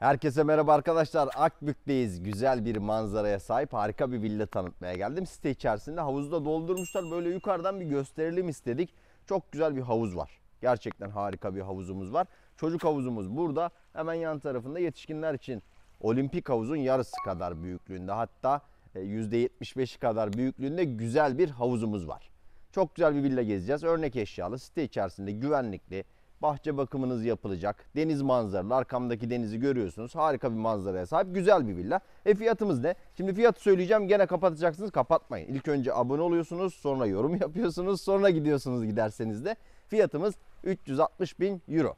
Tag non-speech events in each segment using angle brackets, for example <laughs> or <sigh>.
Herkese merhaba arkadaşlar. Akbük'teyiz. Güzel bir manzaraya sahip harika bir villa tanıtmaya geldim. Site içerisinde havuzu da doldurmuşlar. Böyle yukarıdan bir gösterelim istedik. Çok güzel bir havuz var. Gerçekten harika bir havuzumuz var. Çocuk havuzumuz burada. Hemen yan tarafında yetişkinler için olimpik havuzun yarısı kadar büyüklüğünde hatta %75'i e, kadar büyüklüğünde güzel bir havuzumuz var. Çok güzel bir villa gezeceğiz. Örnek eşyalı, site içerisinde güvenlikli, Bahçe bakımınız yapılacak. Deniz manzaralı. Arkamdaki denizi görüyorsunuz. Harika bir manzaraya sahip. Güzel bir villa. E fiyatımız ne? Şimdi fiyatı söyleyeceğim. Gene kapatacaksınız. Kapatmayın. İlk önce abone oluyorsunuz. Sonra yorum <laughs> yapıyorsunuz. Sonra gidiyorsunuz giderseniz de. Fiyatımız 360 bin euro.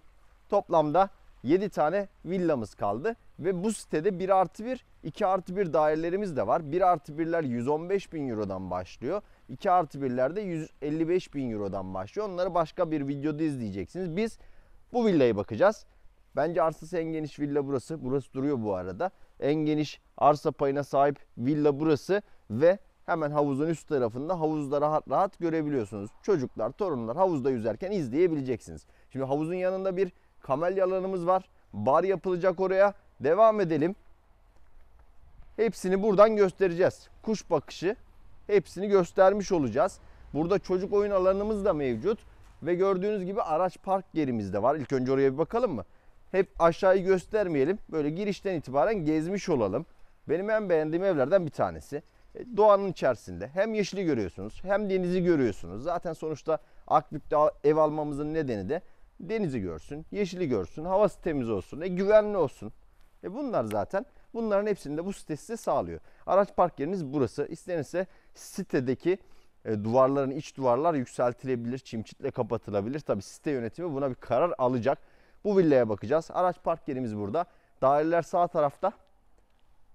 Toplamda 7 tane villamız kaldı. Ve bu sitede 1 artı 1, 2 artı 1 dairelerimiz de var. 1 artı 1'ler 115 bin eurodan başlıyor. 2 artı 1'lerde 155 bin Euro'dan başlıyor. Onları başka bir videoda izleyeceksiniz. Biz bu villaya bakacağız. Bence arsası en geniş villa burası. Burası duruyor bu arada. En geniş arsa payına sahip villa burası ve hemen havuzun üst tarafında havuzda rahat rahat görebiliyorsunuz. Çocuklar, torunlar havuzda yüzerken izleyebileceksiniz. Şimdi havuzun yanında bir kamelya alanımız var. Bar yapılacak oraya. Devam edelim. Hepsini buradan göstereceğiz. Kuş bakışı hepsini göstermiş olacağız. Burada çocuk oyun alanımız da mevcut. Ve gördüğünüz gibi araç park yerimiz de var. İlk önce oraya bir bakalım mı? Hep aşağıyı göstermeyelim. Böyle girişten itibaren gezmiş olalım. Benim en beğendiğim evlerden bir tanesi. E, doğanın içerisinde hem yeşili görüyorsunuz hem denizi görüyorsunuz. Zaten sonuçta Akbük'te ev almamızın nedeni de denizi görsün, yeşili görsün, havası temiz olsun, e, güvenli olsun. E bunlar zaten Bunların hepsini de bu site size sağlıyor. Araç park yeriniz burası. İstenirse sitedeki e, duvarların iç duvarlar yükseltilebilir, çimçitle kapatılabilir. Tabi site yönetimi buna bir karar alacak. Bu villaya bakacağız. Araç park yerimiz burada. Daireler sağ tarafta,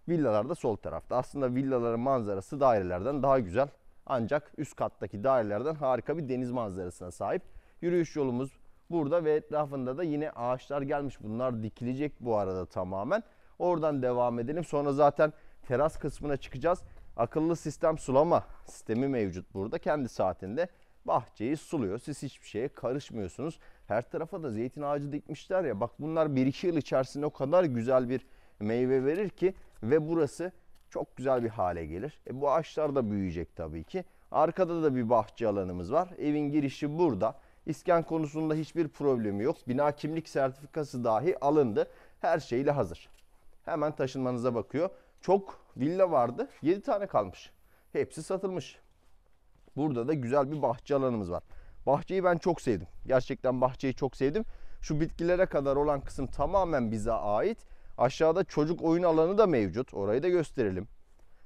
villalar da sol tarafta. Aslında villaların manzarası dairelerden daha güzel. Ancak üst kattaki dairelerden harika bir deniz manzarasına sahip. Yürüyüş yolumuz burada ve etrafında da yine ağaçlar gelmiş. Bunlar dikilecek bu arada tamamen. Oradan devam edelim. Sonra zaten teras kısmına çıkacağız. Akıllı sistem sulama sistemi mevcut burada. Kendi saatinde bahçeyi suluyor. Siz hiçbir şeye karışmıyorsunuz. Her tarafa da zeytin ağacı dikmişler ya. Bak bunlar 1-2 yıl içerisinde o kadar güzel bir meyve verir ki ve burası çok güzel bir hale gelir. E, bu ağaçlar da büyüyecek tabii ki. Arkada da bir bahçe alanımız var. Evin girişi burada. İskan konusunda hiçbir problemi yok. Bina kimlik sertifikası dahi alındı. Her şeyle hazır. Hemen taşınmanıza bakıyor. Çok villa vardı. 7 tane kalmış. Hepsi satılmış. Burada da güzel bir bahçe alanımız var. Bahçeyi ben çok sevdim. Gerçekten bahçeyi çok sevdim. Şu bitkilere kadar olan kısım tamamen bize ait. Aşağıda çocuk oyun alanı da mevcut. Orayı da gösterelim.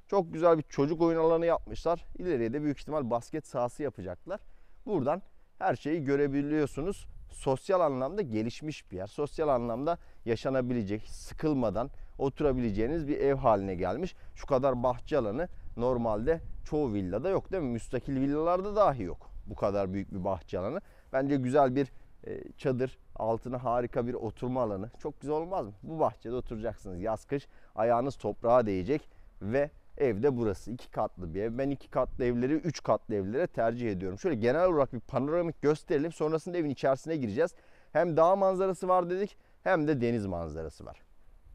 Çok güzel bir çocuk oyun alanı yapmışlar. İleriye de büyük ihtimal basket sahası yapacaklar. Buradan her şeyi görebiliyorsunuz. Sosyal anlamda gelişmiş bir yer. Sosyal anlamda yaşanabilecek, sıkılmadan oturabileceğiniz bir ev haline gelmiş. Şu kadar bahçe alanı normalde çoğu villada yok değil mi? Müstakil villalarda dahi yok bu kadar büyük bir bahçe alanı. Bence güzel bir e, çadır altına harika bir oturma alanı. Çok güzel olmaz mı? Bu bahçede oturacaksınız yaz kış. Ayağınız toprağa değecek ve evde burası. iki katlı bir ev. Ben iki katlı evleri üç katlı evlere tercih ediyorum. Şöyle genel olarak bir panoramik gösterelim. Sonrasında evin içerisine gireceğiz. Hem dağ manzarası var dedik hem de deniz manzarası var.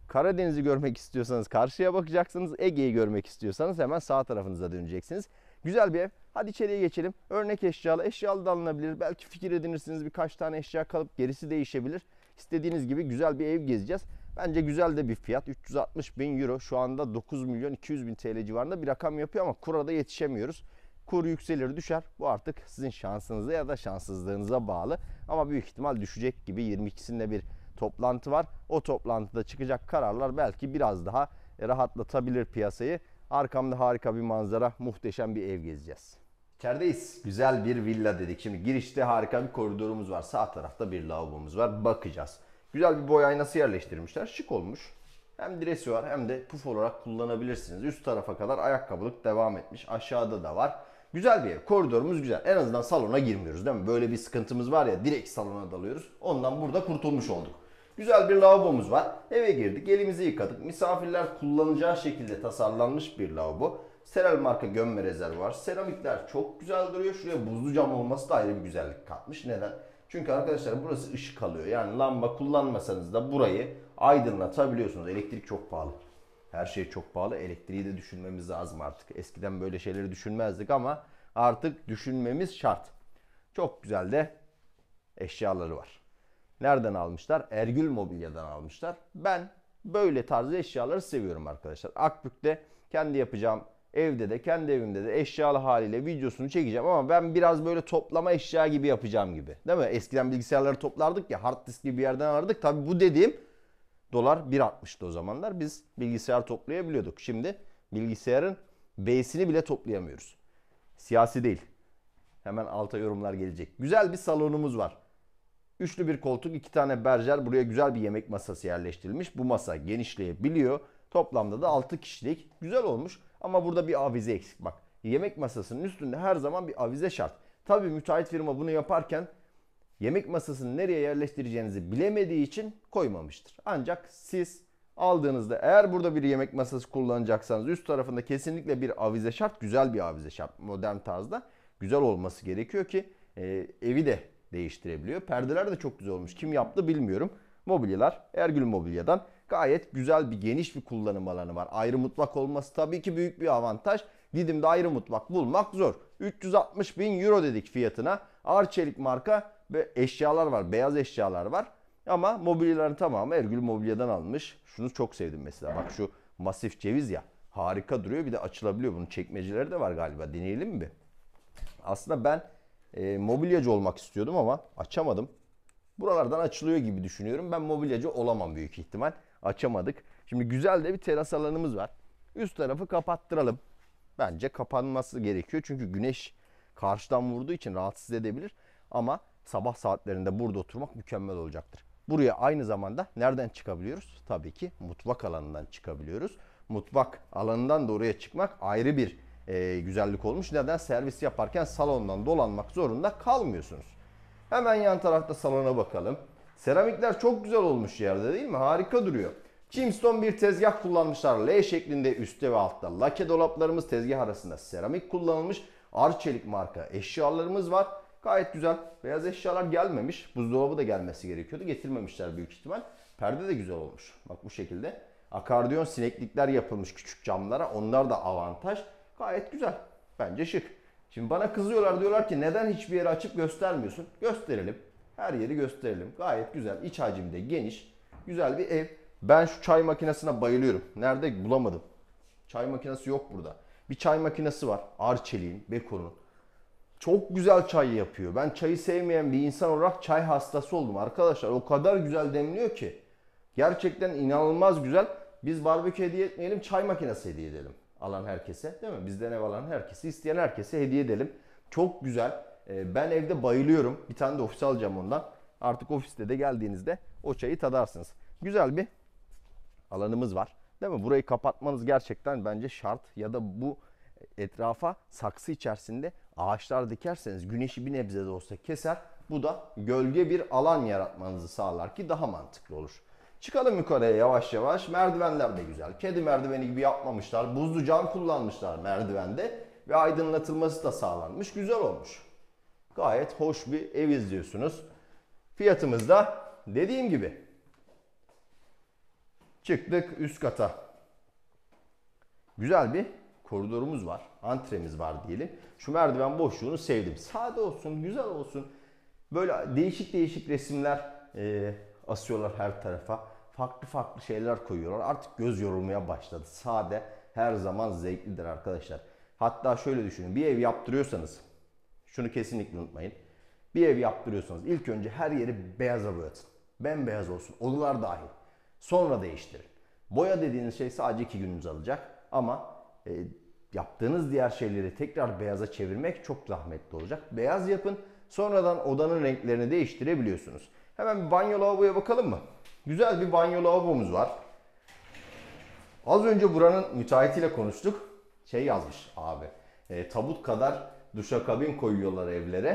Karadeniz'i görmek istiyorsanız karşıya bakacaksınız. Ege'yi görmek istiyorsanız hemen sağ tarafınıza döneceksiniz. Güzel bir ev. Hadi içeriye geçelim. Örnek eşyalı. Eşyalı da alınabilir. Belki fikir edinirsiniz birkaç tane eşya kalıp gerisi değişebilir. İstediğiniz gibi güzel bir ev gezeceğiz. Bence güzel de bir fiyat. 360 bin euro şu anda 9 milyon 200 bin TL civarında bir rakam yapıyor ama kurada yetişemiyoruz. Kur yükselir düşer. Bu artık sizin şansınıza ya da şanssızlığınıza bağlı. Ama büyük ihtimal düşecek gibi 22'sinde bir toplantı var. O toplantıda çıkacak kararlar belki biraz daha e, rahatlatabilir piyasayı. Arkamda harika bir manzara, muhteşem bir ev gezeceğiz. İçerideyiz. Güzel bir villa dedik. Şimdi girişte harika bir koridorumuz var. Sağ tarafta bir lavabomuz var. Bakacağız. Güzel bir boy aynası yerleştirmişler. Şık olmuş. Hem diresi var hem de puf olarak kullanabilirsiniz. Üst tarafa kadar ayakkabılık devam etmiş. Aşağıda da var. Güzel bir ev. Koridorumuz güzel. En azından salona girmiyoruz değil mi? Böyle bir sıkıntımız var ya direkt salona dalıyoruz. Ondan burada kurtulmuş olduk. Güzel bir lavabomuz var. Eve girdik, elimizi yıkadık. Misafirler kullanacağı şekilde tasarlanmış bir lavabo. Seral marka gömme rezervuar. Seramikler çok güzel duruyor. Şuraya buzlu cam olması da ayrı bir güzellik katmış. Neden? Çünkü arkadaşlar burası ışık alıyor. Yani lamba kullanmasanız da burayı aydınlatabiliyorsunuz. Elektrik çok pahalı. Her şey çok pahalı. Elektriği de düşünmemiz lazım artık. Eskiden böyle şeyleri düşünmezdik ama artık düşünmemiz şart. Çok güzel de eşyaları var. Nereden almışlar? Ergül Mobilya'dan almışlar. Ben böyle tarz eşyaları seviyorum arkadaşlar. Akbük'te kendi yapacağım evde de kendi evimde de eşyalı haliyle videosunu çekeceğim ama ben biraz böyle toplama eşya gibi yapacağım gibi. Değil mi? Eskiden bilgisayarları toplardık ya hard disk gibi bir yerden alırdık. Tabi bu dediğim dolar 1.60'tı o zamanlar. Biz bilgisayar toplayabiliyorduk. Şimdi bilgisayarın B'sini bile toplayamıyoruz. Siyasi değil. Hemen alta yorumlar gelecek. Güzel bir salonumuz var. Üçlü bir koltuk, iki tane berjer. Buraya güzel bir yemek masası yerleştirilmiş. Bu masa genişleyebiliyor. Toplamda da 6 kişilik. Güzel olmuş ama burada bir avize eksik. Bak yemek masasının üstünde her zaman bir avize şart. Tabii müteahhit firma bunu yaparken yemek masasını nereye yerleştireceğinizi bilemediği için koymamıştır. Ancak siz aldığınızda eğer burada bir yemek masası kullanacaksanız üst tarafında kesinlikle bir avize şart, güzel bir avize şart modern tarzda güzel olması gerekiyor ki e, evi de değiştirebiliyor. Perdeler de çok güzel olmuş. Kim yaptı bilmiyorum. Mobilyalar Ergül Mobilya'dan gayet güzel bir geniş bir kullanım alanı var. Ayrı mutfak olması tabii ki büyük bir avantaj. Didim'de ayrı mutfak bulmak zor. 360 bin euro dedik fiyatına. Arçelik marka ve eşyalar var. Beyaz eşyalar var. Ama mobilyaların tamamı Ergül Mobilya'dan almış. Şunu çok sevdim mesela. Bak şu masif ceviz ya. Harika duruyor. Bir de açılabiliyor. Bunun çekmeceleri de var galiba. Deneyelim mi? Aslında ben e, mobilyacı olmak istiyordum ama açamadım. Buralardan açılıyor gibi düşünüyorum. Ben mobilyacı olamam büyük ihtimal. Açamadık. Şimdi güzel de bir teras alanımız var. Üst tarafı kapattıralım. Bence kapanması gerekiyor. Çünkü güneş karşıdan vurduğu için rahatsız edebilir. Ama sabah saatlerinde burada oturmak mükemmel olacaktır. Buraya aynı zamanda nereden çıkabiliyoruz? Tabii ki mutfak alanından çıkabiliyoruz. Mutfak alanından da oraya çıkmak ayrı bir e, güzellik olmuş. Neden? Servis yaparken salondan dolanmak zorunda kalmıyorsunuz. Hemen yan tarafta salona bakalım. Seramikler çok güzel olmuş yerde değil mi? Harika duruyor. Kimstone bir tezgah kullanmışlar. L şeklinde üstte ve altta lake dolaplarımız tezgah arasında seramik kullanılmış. Arçelik marka eşyalarımız var. Gayet güzel. Beyaz eşyalar gelmemiş. Buzdolabı da gelmesi gerekiyordu. Getirmemişler büyük ihtimal. Perde de güzel olmuş. Bak bu şekilde. Akardiyon sineklikler yapılmış küçük camlara. Onlar da avantaj. Gayet güzel. Bence şık. Şimdi bana kızıyorlar diyorlar ki neden hiçbir yeri açıp göstermiyorsun? Gösterelim. Her yeri gösterelim. Gayet güzel. İç hacimde geniş. Güzel bir ev. Ben şu çay makinesine bayılıyorum. Nerede bulamadım. Çay makinesi yok burada. Bir çay makinesi var. Arçelik'in, Beko'nun. Çok güzel çay yapıyor. Ben çayı sevmeyen bir insan olarak çay hastası oldum arkadaşlar. O kadar güzel demliyor ki. Gerçekten inanılmaz güzel. Biz barbekü hediye etmeyelim, çay makinesi hediye edelim alan herkese değil mi? Bizden ev alan herkese, isteyen herkese hediye edelim. Çok güzel. Ee, ben evde bayılıyorum. Bir tane de ofis alacağım ondan. Artık ofiste de geldiğinizde o çayı tadarsınız. Güzel bir alanımız var. Değil mi? Burayı kapatmanız gerçekten bence şart. Ya da bu etrafa saksı içerisinde ağaçlar dikerseniz güneşi bir nebze de olsa keser. Bu da gölge bir alan yaratmanızı sağlar ki daha mantıklı olur. Çıkalım yukarıya yavaş yavaş. Merdivenler de güzel. Kedi merdiveni gibi yapmamışlar. Buzlu cam kullanmışlar merdivende. Ve aydınlatılması da sağlanmış. Güzel olmuş. Gayet hoş bir ev izliyorsunuz. Fiyatımız da dediğim gibi. Çıktık üst kata. Güzel bir koridorumuz var. Antremiz var diyelim. Şu merdiven boşluğunu sevdim. Sade olsun, güzel olsun. Böyle değişik değişik resimler, e, asıyorlar her tarafa. Farklı farklı şeyler koyuyorlar. Artık göz yorulmaya başladı. Sade her zaman zevklidir arkadaşlar. Hatta şöyle düşünün. Bir ev yaptırıyorsanız şunu kesinlikle unutmayın. Bir ev yaptırıyorsanız ilk önce her yeri beyaza boyatın. Bembeyaz olsun. Odalar dahil. Sonra değiştirin. Boya dediğiniz şey sadece iki gününüz alacak. Ama e, yaptığınız diğer şeyleri tekrar beyaza çevirmek çok zahmetli olacak. Beyaz yapın. Sonradan odanın renklerini değiştirebiliyorsunuz. Hemen bir banyo lavaboya bakalım mı? Güzel bir banyo lavabomuz var. Az önce buranın müteahhitiyle konuştuk. Şey yazmış abi. E, tabut kadar duşa duşakabin koyuyorlar evlere.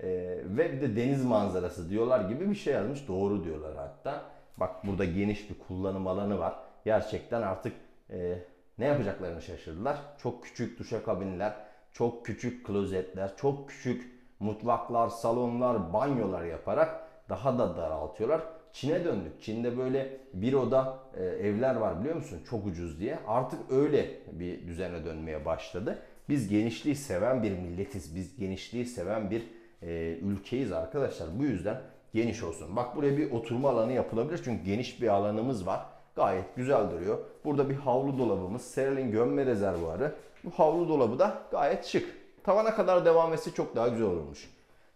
E, ve bir de deniz manzarası diyorlar gibi bir şey yazmış. Doğru diyorlar hatta. Bak burada geniş bir kullanım alanı var. Gerçekten artık e, ne yapacaklarını şaşırdılar. Çok küçük duşa kabinler, çok küçük klozetler, çok küçük mutfaklar, salonlar, banyolar yaparak daha da daraltıyorlar. Çin'e döndük. Çin'de böyle bir oda e, evler var biliyor musun? Çok ucuz diye. Artık öyle bir düzene dönmeye başladı. Biz genişliği seven bir milletiz. Biz genişliği seven bir e, ülkeyiz arkadaşlar. Bu yüzden geniş olsun. Bak buraya bir oturma alanı yapılabilir. Çünkü geniş bir alanımız var. Gayet güzel duruyor. Burada bir havlu dolabımız. Serel'in gömme rezervuarı. Bu havlu dolabı da gayet şık. Tavana kadar devam etse çok daha güzel olurmuş.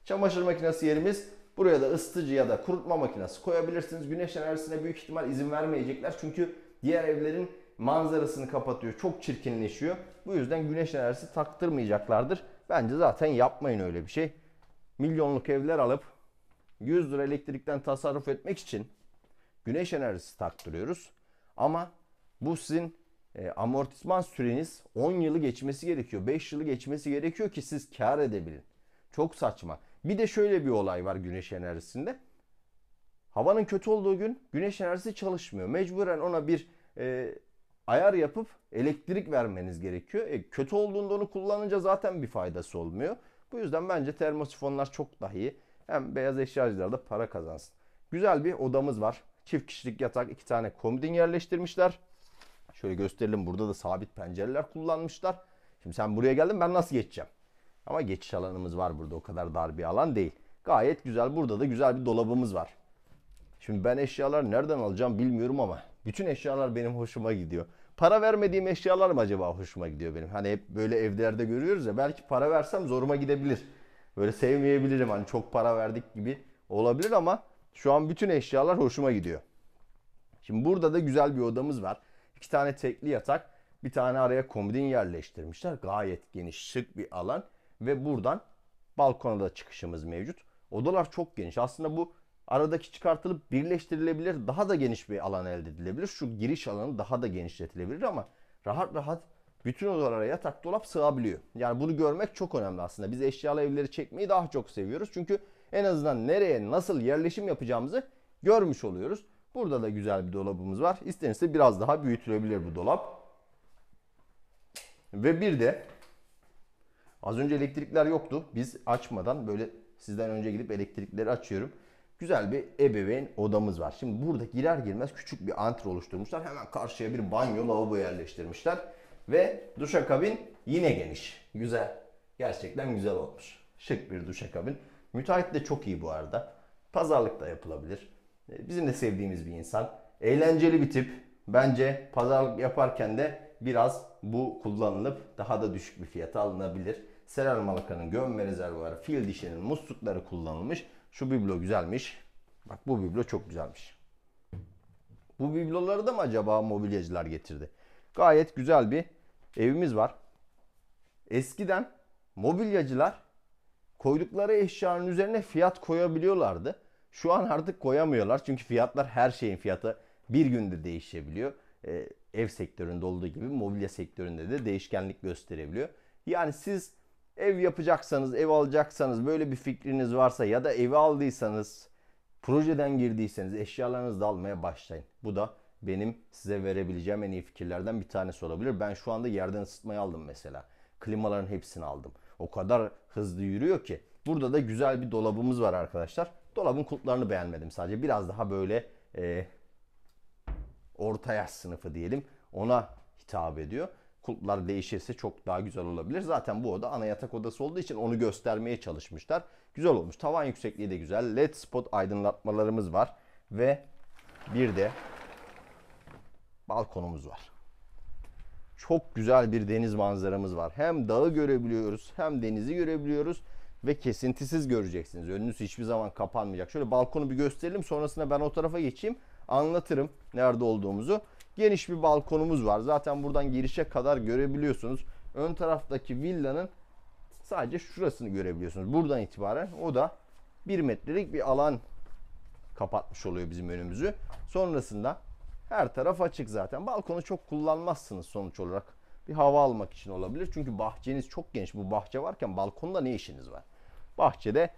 Çamaşır makinesi yerimiz Buraya da ısıtıcı ya da kurutma makinesi koyabilirsiniz. Güneş enerjisine büyük ihtimal izin vermeyecekler. Çünkü diğer evlerin manzarasını kapatıyor. Çok çirkinleşiyor. Bu yüzden güneş enerjisi taktırmayacaklardır. Bence zaten yapmayın öyle bir şey. Milyonluk evler alıp 100 lira elektrikten tasarruf etmek için güneş enerjisi taktırıyoruz. Ama bu sizin e, amortisman süreniz 10 yılı geçmesi gerekiyor. 5 yılı geçmesi gerekiyor ki siz kar edebilin. Çok saçma. Bir de şöyle bir olay var güneş enerjisinde. Havanın kötü olduğu gün güneş enerjisi çalışmıyor. Mecburen ona bir e, ayar yapıp elektrik vermeniz gerekiyor. E, kötü olduğunda onu kullanınca zaten bir faydası olmuyor. Bu yüzden bence termosifonlar çok daha iyi. Hem beyaz eşyacılar da para kazansın. Güzel bir odamız var. Çift kişilik yatak, iki tane komodin yerleştirmişler. Şöyle gösterelim. Burada da sabit pencereler kullanmışlar. Şimdi sen buraya geldin ben nasıl geçeceğim? Ama geçiş alanımız var burada. O kadar dar bir alan değil. Gayet güzel. Burada da güzel bir dolabımız var. Şimdi ben eşyalar nereden alacağım bilmiyorum ama bütün eşyalar benim hoşuma gidiyor. Para vermediğim eşyalar mı acaba hoşuma gidiyor benim? Hani hep böyle evlerde görüyoruz ya belki para versem zoruma gidebilir. Böyle sevmeyebilirim hani çok para verdik gibi olabilir ama şu an bütün eşyalar hoşuma gidiyor. Şimdi burada da güzel bir odamız var. İki tane tekli yatak, bir tane araya komodin yerleştirmişler. Gayet geniş, şık bir alan ve buradan balkona da çıkışımız mevcut. Odalar çok geniş. Aslında bu aradaki çıkartılıp birleştirilebilir, daha da geniş bir alan elde edilebilir. Şu giriş alanı daha da genişletilebilir ama rahat rahat bütün odalara yatak dolap sığabiliyor. Yani bunu görmek çok önemli aslında. Biz eşyalı evleri çekmeyi daha çok seviyoruz. Çünkü en azından nereye nasıl yerleşim yapacağımızı görmüş oluyoruz. Burada da güzel bir dolabımız var. İstenirse biraz daha büyütülebilir bu dolap. Ve bir de Az önce elektrikler yoktu. Biz açmadan böyle sizden önce gidip elektrikleri açıyorum. Güzel bir ebeveyn odamız var. Şimdi burada girer girmez küçük bir antre oluşturmuşlar. Hemen karşıya bir banyo lavabo yerleştirmişler. Ve duşakabin yine geniş. Güzel. Gerçekten güzel olmuş. Şık bir duşakabin. Müteahhit de çok iyi bu arada. Pazarlık da yapılabilir. Ee, bizim de sevdiğimiz bir insan. Eğlenceli bir tip. Bence pazarlık yaparken de biraz bu kullanılıp daha da düşük bir fiyata alınabilir. Seral Malaka'nın gömme rezervuarı, fil dişinin muslukları kullanılmış. Şu biblo güzelmiş. Bak bu biblo çok güzelmiş. Bu bibloları da mı acaba mobilyacılar getirdi? Gayet güzel bir evimiz var. Eskiden mobilyacılar koydukları eşyanın üzerine fiyat koyabiliyorlardı. Şu an artık koyamıyorlar çünkü fiyatlar her şeyin fiyatı bir günde değişebiliyor. Ee, ev sektöründe olduğu gibi mobilya sektöründe de değişkenlik gösterebiliyor. Yani siz Ev yapacaksanız, ev alacaksanız, böyle bir fikriniz varsa ya da evi aldıysanız, projeden girdiyseniz eşyalarınızı da almaya başlayın. Bu da benim size verebileceğim en iyi fikirlerden bir tanesi olabilir. Ben şu anda yerden ısıtmayı aldım mesela. Klimaların hepsini aldım. O kadar hızlı yürüyor ki. Burada da güzel bir dolabımız var arkadaşlar. Dolabın kulplarını beğenmedim sadece. Biraz daha böyle e, orta yaş sınıfı diyelim. Ona hitap ediyor kulplar değişirse çok daha güzel olabilir. Zaten bu oda ana yatak odası olduğu için onu göstermeye çalışmışlar. Güzel olmuş. Tavan yüksekliği de güzel. LED spot aydınlatmalarımız var. Ve bir de balkonumuz var. Çok güzel bir deniz manzaramız var. Hem dağı görebiliyoruz hem denizi görebiliyoruz ve kesintisiz göreceksiniz. Önünüz hiçbir zaman kapanmayacak. Şöyle balkonu bir gösterelim sonrasında ben o tarafa geçeyim. Anlatırım nerede olduğumuzu. Geniş bir balkonumuz var. Zaten buradan girişe kadar görebiliyorsunuz. Ön taraftaki villanın sadece şurasını görebiliyorsunuz. Buradan itibaren o da 1 metrelik bir alan kapatmış oluyor bizim önümüzü. Sonrasında her taraf açık zaten. Balkonu çok kullanmazsınız sonuç olarak. Bir hava almak için olabilir. Çünkü bahçeniz çok geniş. Bu bahçe varken balkonda ne işiniz var? Bahçede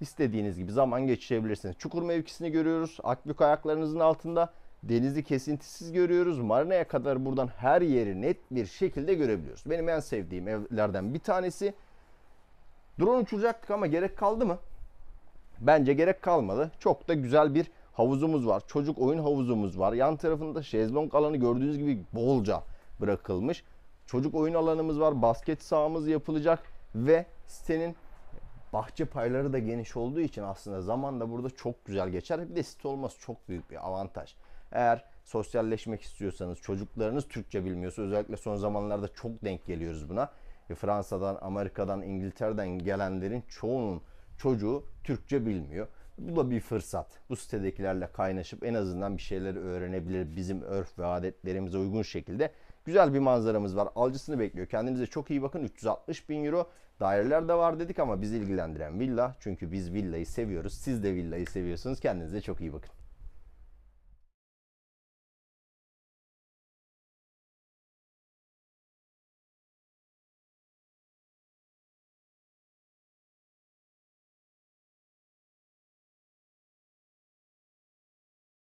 istediğiniz gibi zaman geçirebilirsiniz. Çukur mevkisini görüyoruz. Akbük ayaklarınızın altında. Denizi kesintisiz görüyoruz. Marina'ya kadar buradan her yeri net bir şekilde görebiliyoruz. Benim en sevdiğim evlerden bir tanesi. Drone uçuracaktık ama gerek kaldı mı? Bence gerek kalmadı. Çok da güzel bir havuzumuz var. Çocuk oyun havuzumuz var. Yan tarafında şezlong alanı gördüğünüz gibi bolca bırakılmış. Çocuk oyun alanımız var. Basket sahamız yapılacak ve sitenin bahçe payları da geniş olduğu için aslında zaman da burada çok güzel geçer. Bir de site olması çok büyük bir avantaj. Eğer sosyalleşmek istiyorsanız, çocuklarınız Türkçe bilmiyorsa özellikle son zamanlarda çok denk geliyoruz buna. E, Fransa'dan, Amerika'dan, İngiltere'den gelenlerin çoğunun çocuğu Türkçe bilmiyor. Bu da bir fırsat. Bu sitedekilerle kaynaşıp en azından bir şeyleri öğrenebilir. Bizim örf ve adetlerimize uygun şekilde. Güzel bir manzaramız var. alıcısını bekliyor. Kendinize çok iyi bakın. 360 bin euro. Daireler de var dedik ama bizi ilgilendiren villa. Çünkü biz villayı seviyoruz. Siz de villayı seviyorsunuz. Kendinize çok iyi bakın.